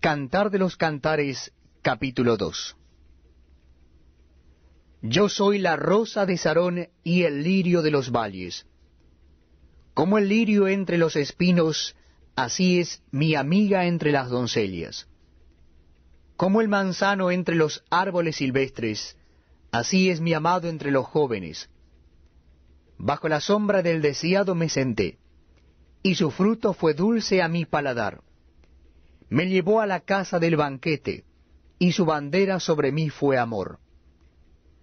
Cantar de los Cantares, capítulo 2. Yo soy la rosa de Sarón y el lirio de los valles. Como el lirio entre los espinos, así es mi amiga entre las doncellas. Como el manzano entre los árboles silvestres, así es mi amado entre los jóvenes. Bajo la sombra del deseado me senté, y su fruto fue dulce a mi paladar me llevó a la casa del banquete, y su bandera sobre mí fue amor.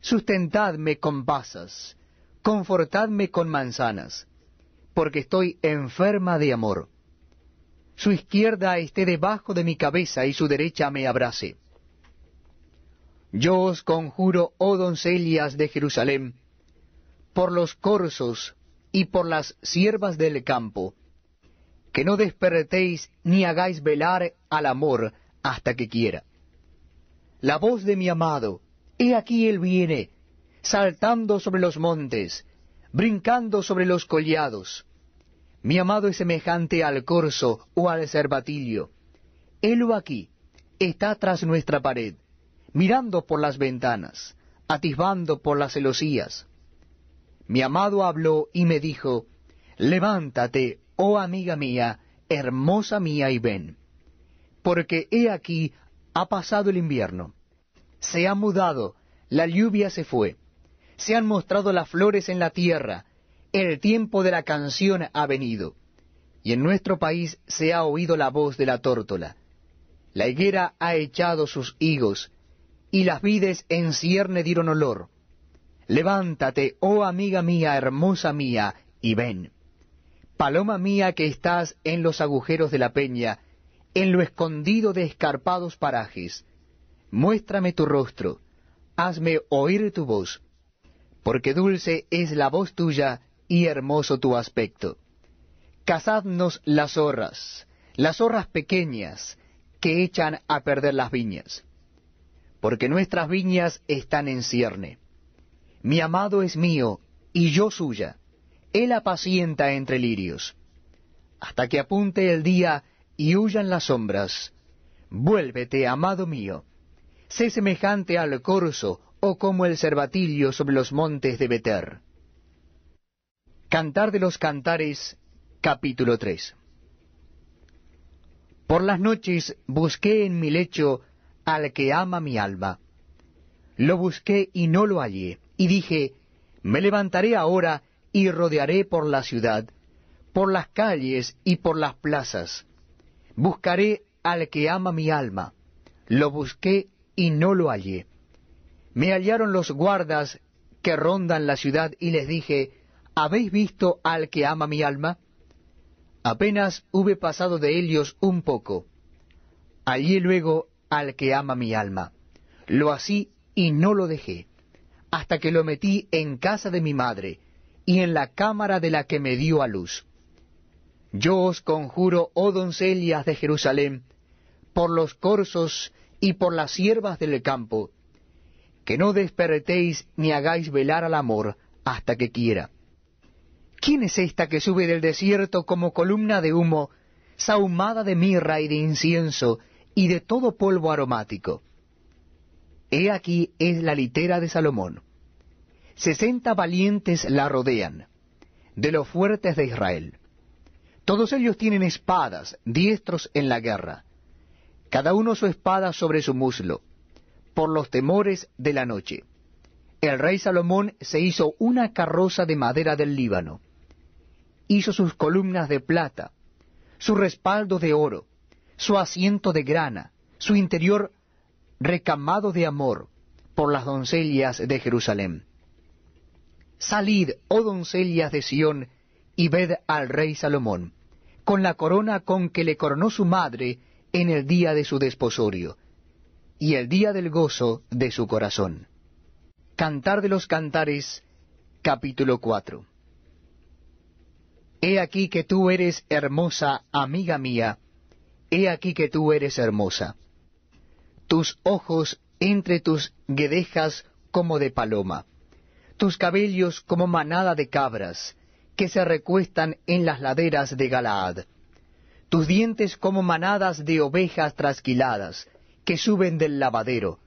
Sustentadme con pasas, confortadme con manzanas, porque estoy enferma de amor. Su izquierda esté debajo de mi cabeza y su derecha me abrace. Yo os conjuro, oh doncellas de Jerusalén, por los corzos y por las siervas del campo, que no despertéis ni hagáis velar al amor hasta que quiera. La voz de mi amado, he aquí él viene, saltando sobre los montes, brincando sobre los collados. Mi amado es semejante al corzo o al cervatillo. Helo aquí, está tras nuestra pared, mirando por las ventanas, atisbando por las celosías. Mi amado habló y me dijo, Levántate, oh amiga mía, hermosa mía y ven. Porque he aquí, ha pasado el invierno, se ha mudado, la lluvia se fue, se han mostrado las flores en la tierra, el tiempo de la canción ha venido, y en nuestro país se ha oído la voz de la tórtola. La higuera ha echado sus higos, y las vides en cierne dieron olor. Levántate, oh amiga mía, hermosa mía, y ven. Paloma mía que estás en los agujeros de la peña, en lo escondido de escarpados parajes, muéstrame tu rostro, hazme oír tu voz, porque dulce es la voz tuya y hermoso tu aspecto. Cazadnos las zorras, las zorras pequeñas, que echan a perder las viñas, porque nuestras viñas están en cierne. Mi amado es mío, y yo suya él apacienta entre lirios. Hasta que apunte el día y huyan las sombras. Vuélvete, amado mío. Sé semejante al corzo o como el cervatillo sobre los montes de Beter. Cantar de los Cantares, capítulo 3. Por las noches busqué en mi lecho al que ama mi alma. Lo busqué y no lo hallé, y dije, me levantaré ahora y rodearé por la ciudad, por las calles y por las plazas. Buscaré al que ama mi alma. Lo busqué y no lo hallé. Me hallaron los guardas que rondan la ciudad y les dije, ¿habéis visto al que ama mi alma? Apenas hube pasado de ellos un poco. Hallé luego al que ama mi alma. Lo así y no lo dejé, hasta que lo metí en casa de mi madre y en la cámara de la que me dio a luz. Yo os conjuro, oh doncellas de Jerusalén, por los corzos y por las siervas del campo, que no despertéis ni hagáis velar al amor hasta que quiera. ¿Quién es esta que sube del desierto como columna de humo, sahumada de mirra y de incienso y de todo polvo aromático? He aquí es la litera de Salomón. Sesenta valientes la rodean, de los fuertes de Israel. Todos ellos tienen espadas, diestros en la guerra, cada uno su espada sobre su muslo, por los temores de la noche. El rey Salomón se hizo una carroza de madera del Líbano, hizo sus columnas de plata, su respaldo de oro, su asiento de grana, su interior recamado de amor por las doncellas de Jerusalén. Salid, oh doncellas de Sión, y ved al rey Salomón, con la corona con que le coronó su madre en el día de su desposorio, y el día del gozo de su corazón. Cantar de los Cantares, capítulo 4. He aquí que tú eres hermosa, amiga mía, he aquí que tú eres hermosa. Tus ojos entre tus guedejas como de paloma tus cabellos como manada de cabras, que se recuestan en las laderas de Galaad, tus dientes como manadas de ovejas trasquiladas, que suben del lavadero,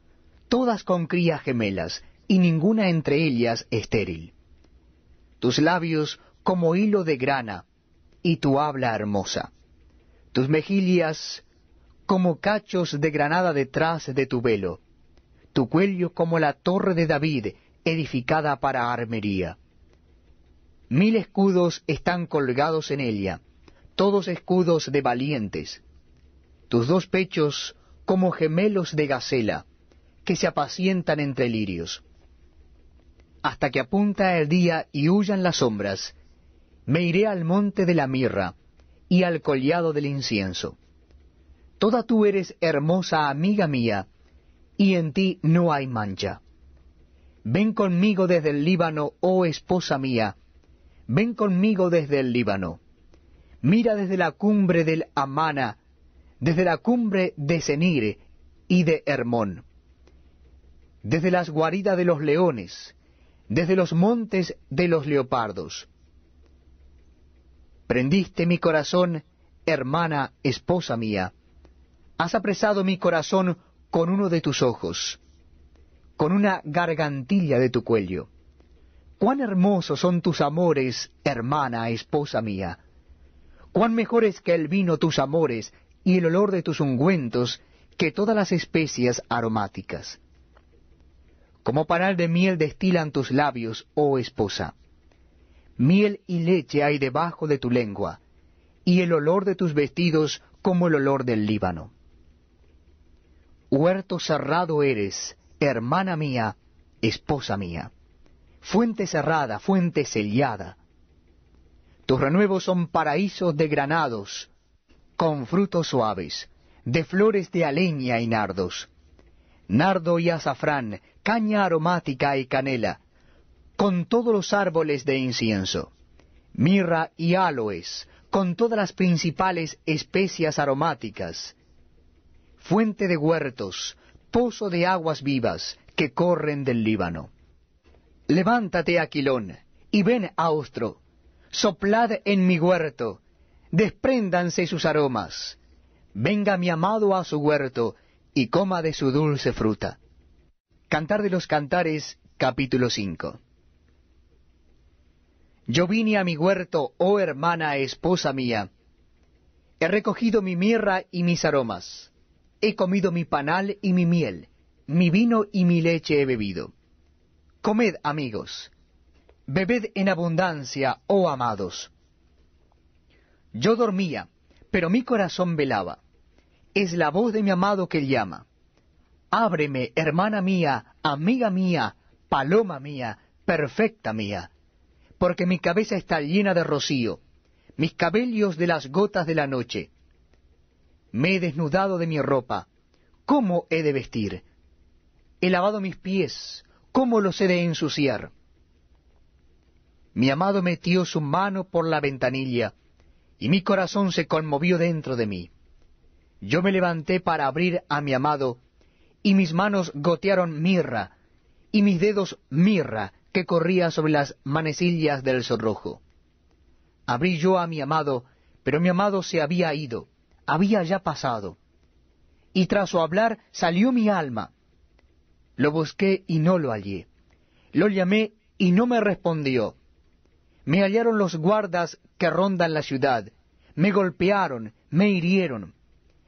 todas con crías gemelas, y ninguna entre ellas estéril. Tus labios como hilo de grana, y tu habla hermosa. Tus mejillas como cachos de granada detrás de tu velo, tu cuello como la torre de David, edificada para armería. Mil escudos están colgados en ella, todos escudos de valientes. Tus dos pechos como gemelos de gacela, que se apacientan entre lirios. Hasta que apunta el día y huyan las sombras, me iré al monte de la mirra y al collado del incienso. Toda tú eres hermosa amiga mía, y en ti no hay mancha. Ven conmigo desde el Líbano, oh esposa mía, ven conmigo desde el Líbano. Mira desde la cumbre del Amana, desde la cumbre de Senir y de Hermón, desde las guaridas de los leones, desde los montes de los leopardos. Prendiste mi corazón, hermana, esposa mía, has apresado mi corazón con uno de tus ojos con una gargantilla de tu cuello. Cuán hermosos son tus amores, hermana, esposa mía. Cuán mejores que el vino tus amores y el olor de tus ungüentos que todas las especias aromáticas. Como panal de miel destilan tus labios, oh esposa. Miel y leche hay debajo de tu lengua, y el olor de tus vestidos como el olor del Líbano. Huerto cerrado eres, hermana mía, esposa mía. Fuente cerrada, fuente sellada. Tus renuevos son paraísos de granados, con frutos suaves, de flores de aleña y nardos, nardo y azafrán, caña aromática y canela, con todos los árboles de incienso, mirra y aloes, con todas las principales especias aromáticas, fuente de huertos, pozo de aguas vivas que corren del Líbano. Levántate, Aquilón, y ven, Austro, soplad en mi huerto, despréndanse sus aromas. Venga mi amado a su huerto, y coma de su dulce fruta. Cantar de los Cantares, capítulo 5. Yo vine a mi huerto, oh hermana esposa mía, he recogido mi mirra y mis aromas he comido mi panal y mi miel, mi vino y mi leche he bebido. Comed, amigos, bebed en abundancia, oh amados. Yo dormía, pero mi corazón velaba. Es la voz de mi amado que llama. Ábreme, hermana mía, amiga mía, paloma mía, perfecta mía, porque mi cabeza está llena de rocío, mis cabellos de las gotas de la noche me he desnudado de mi ropa. ¿Cómo he de vestir? He lavado mis pies. ¿Cómo los he de ensuciar? Mi amado metió su mano por la ventanilla, y mi corazón se conmovió dentro de mí. Yo me levanté para abrir a mi amado, y mis manos gotearon mirra, y mis dedos mirra que corría sobre las manecillas del zorrojo. Abrí yo a mi amado, pero mi amado se había ido había ya pasado. Y tras su hablar salió mi alma. Lo busqué y no lo hallé. Lo llamé y no me respondió. Me hallaron los guardas que rondan la ciudad. Me golpearon, me hirieron.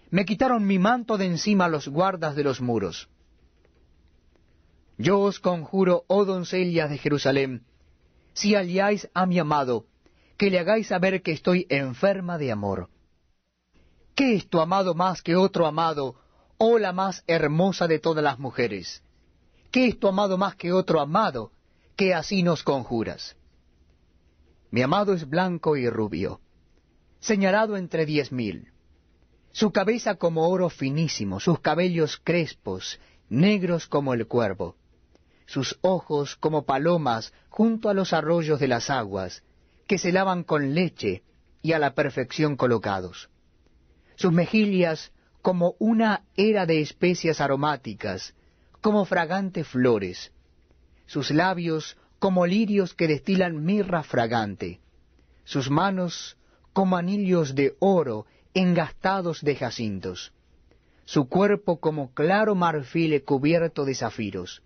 Me quitaron mi manto de encima los guardas de los muros. Yo os conjuro, oh doncellas de Jerusalén, si halláis a mi amado, que le hagáis saber que estoy enferma de amor. ¿Qué es tu amado más que otro amado, oh la más hermosa de todas las mujeres? ¿Qué es tu amado más que otro amado, que así nos conjuras? Mi amado es blanco y rubio, señalado entre diez mil. Su cabeza como oro finísimo, sus cabellos crespos, negros como el cuervo, sus ojos como palomas junto a los arroyos de las aguas, que se lavan con leche y a la perfección colocados sus mejillas como una era de especias aromáticas, como fragantes flores, sus labios como lirios que destilan mirra fragante, sus manos como anillos de oro engastados de jacintos, su cuerpo como claro marfil cubierto de zafiros,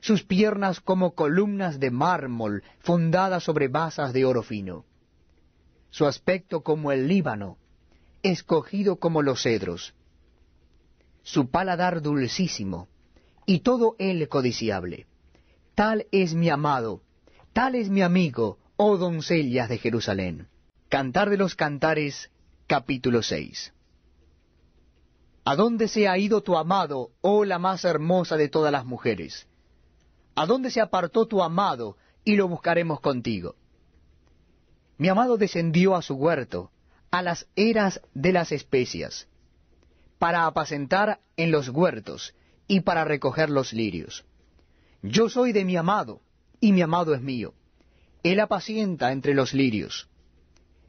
sus piernas como columnas de mármol fundadas sobre basas de oro fino, su aspecto como el Líbano, escogido como los cedros, su paladar dulcísimo, y todo él codiciable. Tal es mi amado, tal es mi amigo, oh doncellas de Jerusalén. Cantar de los Cantares, capítulo 6. ¿A dónde se ha ido tu amado, oh la más hermosa de todas las mujeres? ¿A dónde se apartó tu amado, y lo buscaremos contigo? Mi amado descendió a su huerto, a las eras de las especias, para apacentar en los huertos y para recoger los lirios. Yo soy de mi amado, y mi amado es mío. Él apacienta entre los lirios.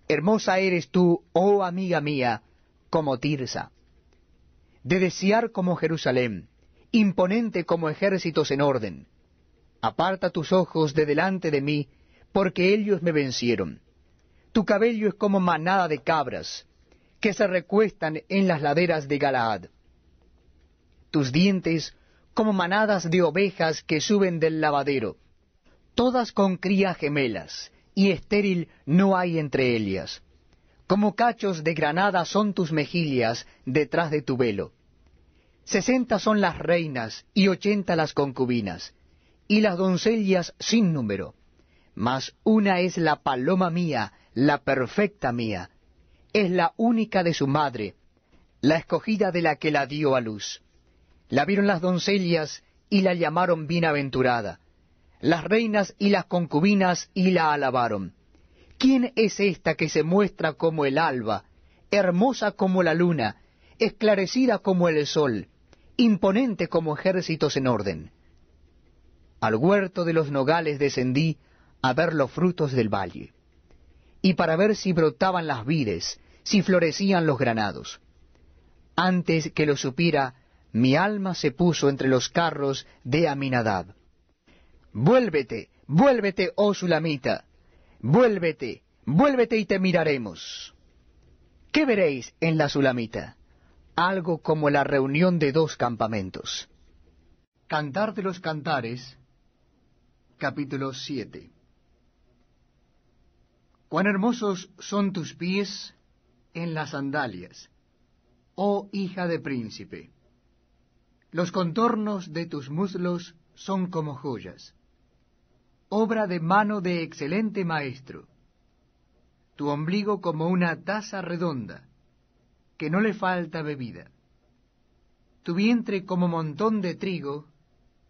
Hermosa eres tú, oh amiga mía, como Tirsa, de desear como Jerusalén, imponente como ejércitos en orden. Aparta tus ojos de delante de mí, porque ellos me vencieron. Tu cabello es como manada de cabras, que se recuestan en las laderas de Galaad. Tus dientes como manadas de ovejas que suben del lavadero, todas con crías gemelas, y estéril no hay entre ellas. Como cachos de granada son tus mejillas detrás de tu velo. Sesenta son las reinas y ochenta las concubinas, y las doncellas sin número. Mas una es la paloma mía la perfecta mía, es la única de su madre, la escogida de la que la dio a luz. La vieron las doncellas y la llamaron bienaventurada, las reinas y las concubinas y la alabaron. ¿Quién es esta que se muestra como el alba, hermosa como la luna, esclarecida como el sol, imponente como ejércitos en orden? Al huerto de los nogales descendí a ver los frutos del valle y para ver si brotaban las vides, si florecían los granados. Antes que lo supiera, mi alma se puso entre los carros de Aminadab. Vuélvete, vuélvete, oh Sulamita, vuélvete, vuélvete y te miraremos. ¿Qué veréis en la Sulamita? Algo como la reunión de dos campamentos. Cantar de los Cantares, capítulo 7. Cuán hermosos son tus pies en las sandalias, oh hija de príncipe. Los contornos de tus muslos son como joyas, obra de mano de excelente maestro, tu ombligo como una taza redonda, que no le falta bebida, tu vientre como montón de trigo,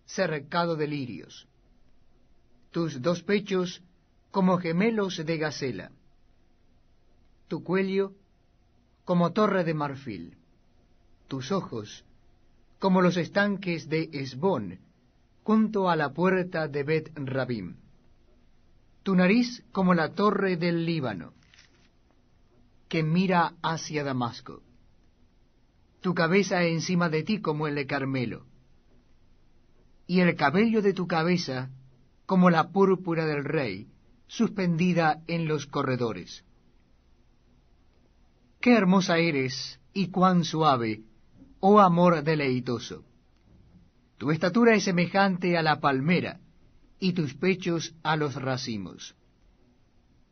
cercado de lirios, tus dos pechos como gemelos de gacela, tu cuello como torre de marfil, tus ojos como los estanques de Esbón, junto a la puerta de Bet Rabim, tu nariz como la torre del Líbano, que mira hacia Damasco, tu cabeza encima de ti como el de Carmelo, y el cabello de tu cabeza como la púrpura del rey, suspendida en los corredores. Qué hermosa eres y cuán suave, oh amor deleitoso. Tu estatura es semejante a la palmera y tus pechos a los racimos.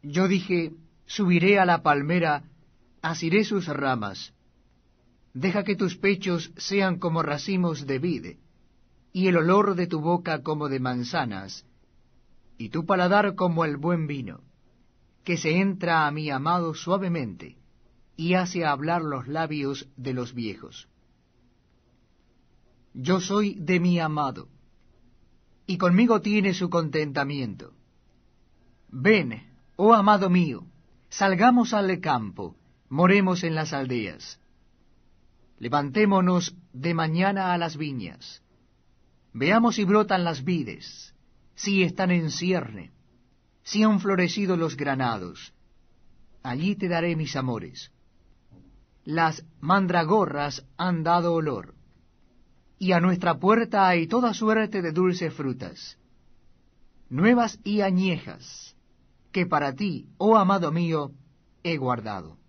Yo dije, subiré a la palmera, asiré sus ramas. Deja que tus pechos sean como racimos de vid, y el olor de tu boca como de manzanas, y tu paladar como el buen vino, que se entra a mi amado suavemente, y hace hablar los labios de los viejos. Yo soy de mi amado, y conmigo tiene su contentamiento. Ven, oh amado mío, salgamos al campo, moremos en las aldeas. Levantémonos de mañana a las viñas. Veamos si brotan las vides si están en cierne, si han florecido los granados. Allí te daré mis amores. Las mandragorras han dado olor, y a nuestra puerta hay toda suerte de dulces frutas, nuevas y añejas, que para ti, oh amado mío, he guardado.